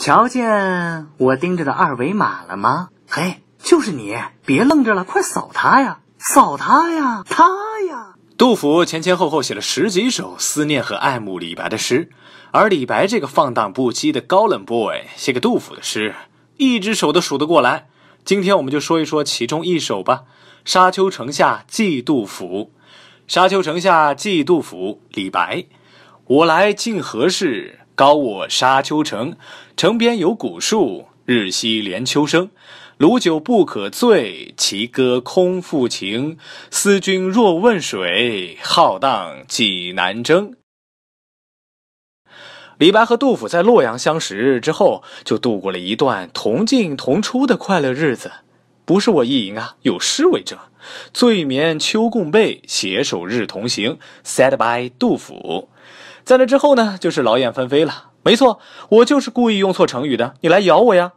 瞧见我盯着的二维码了吗？嘿，就是你！别愣着了，快扫它呀，扫它呀，它呀！杜甫前前后后写了十几首思念和爱慕李白的诗，而李白这个放荡不羁的高冷 boy 写给杜甫的诗，一只手都数得过来。今天我们就说一说其中一首吧，《沙丘城下寄杜甫》。沙丘城下寄杜甫，李白，我来竟何事？高我沙丘城，城边有古树，日夕连秋声。炉酒不可醉，其歌空复情。思君若问水，浩荡几南征。李白和杜甫在洛阳相识之后，就度过了一段同进同出的快乐日子。不是我意淫啊，有诗为证：醉眠秋共被，携手日同行。said by 杜甫。在那之后呢，就是劳燕分飞了。没错，我就是故意用错成语的，你来咬我呀！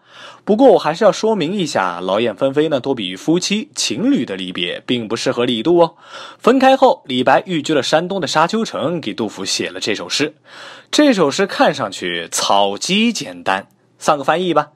不过我还是要说明一下，劳燕分飞呢，多比喻夫妻、情侣的离别，并不适合李杜哦。分开后，李白寓居了山东的沙丘城，给杜甫写了这首诗。这首诗看上去草鸡简单。上个翻译吧，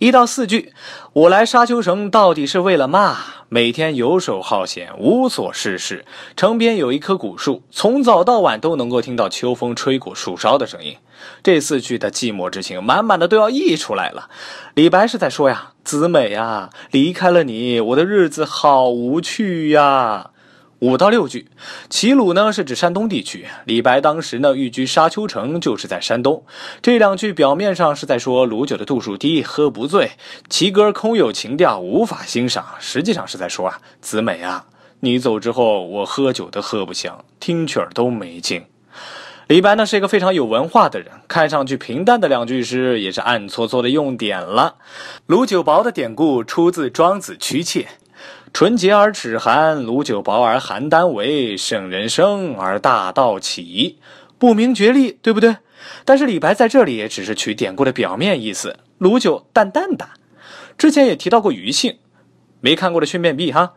一到四句，我来沙丘城到底是为了嘛？每天游手好闲，无所事事。城边有一棵古树，从早到晚都能够听到秋风吹过树梢的声音。这四句的寂寞之情满满的都要溢出来了。李白是在说呀，子美啊，离开了你，我的日子好无趣呀。五到六句，齐鲁呢是指山东地区。李白当时呢寓居沙丘城，就是在山东。这两句表面上是在说鲁酒的度数低，喝不醉；齐歌空有情调，无法欣赏。实际上是在说啊，子美啊，你走之后，我喝酒都喝不香，听曲儿都没劲。李白呢是一个非常有文化的人，看上去平淡的两句诗，也是暗搓搓的用典了。鲁酒薄的典故出自《庄子·屈妾》。纯洁而齿寒，卤酒薄而邯郸为。圣人生而大道起，不明觉厉，对不对？但是李白在这里也只是取典故的表面意思，卤酒淡淡的。之前也提到过余姓，没看过的顺便必哈，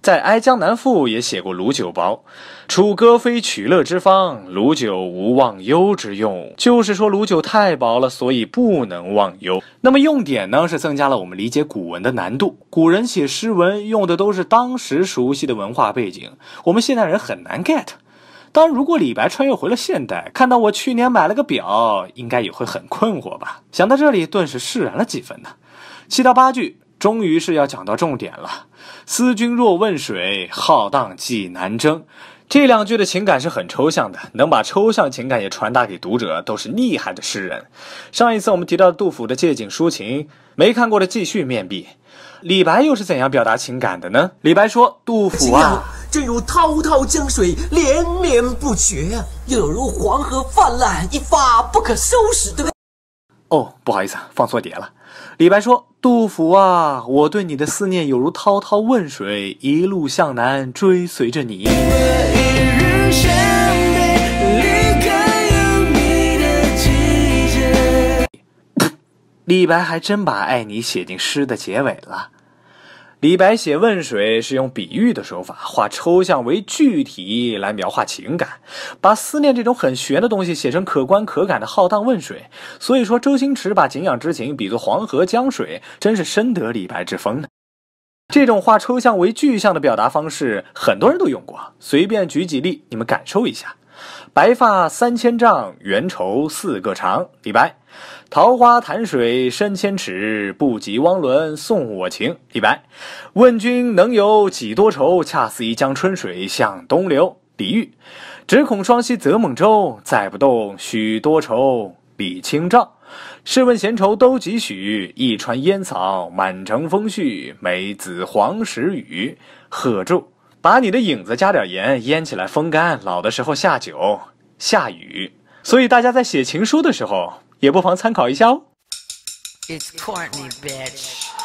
在《哀江南赋》也写过“鲁酒薄，楚歌非取乐之方；鲁酒无忘忧之用。”就是说鲁酒太薄了，所以不能忘忧。那么用典呢，是增加了我们理解古文的难度。古人写诗文用的都是当时熟悉的文化背景，我们现代人很难 get。当然，如果李白穿越回了现代，看到我去年买了个表，应该也会很困惑吧。想到这里，顿时释然了几分呢。七到八句。终于是要讲到重点了，“思君若问水，浩荡济南征。”这两句的情感是很抽象的，能把抽象情感也传达给读者，都是厉害的诗人。上一次我们提到杜甫的借景抒情，没看过的继续面壁。李白又是怎样表达情感的呢？李白说：“杜甫啊，正如滔滔江水连绵不绝啊，又如黄河泛滥，一发不可收拾。”对。哦，不好意思，放错碟了。李白说：“杜甫啊，我对你的思念有如滔滔汶水，一路向南，追随着你。” 李白还真把爱你写进诗的结尾了。李白写《问水》是用比喻的手法，化抽象为具体来描画情感，把思念这种很玄的东西写成可观可感的浩荡问水。所以说，周星驰把景仰之情比作黄河江水，真是深得李白之风呢。这种化抽象为具象的表达方式，很多人都用过。随便举几例，你们感受一下。白发三千丈，缘愁似个长。李白。桃花潭水深千尺，不及汪伦送我情。李白。问君能有几多愁？恰似一江春水向东流。李煜。只恐双溪舴艋舟，载不动许多愁。李清照。试问闲愁都几许？一船烟草，满城风絮，梅子黄时雨。贺铸。把你的影子加点盐，腌起来，风干，老的时候下酒，下雨。所以大家在写情书的时候，也不妨参考一下哦。It's bitch. Courtney,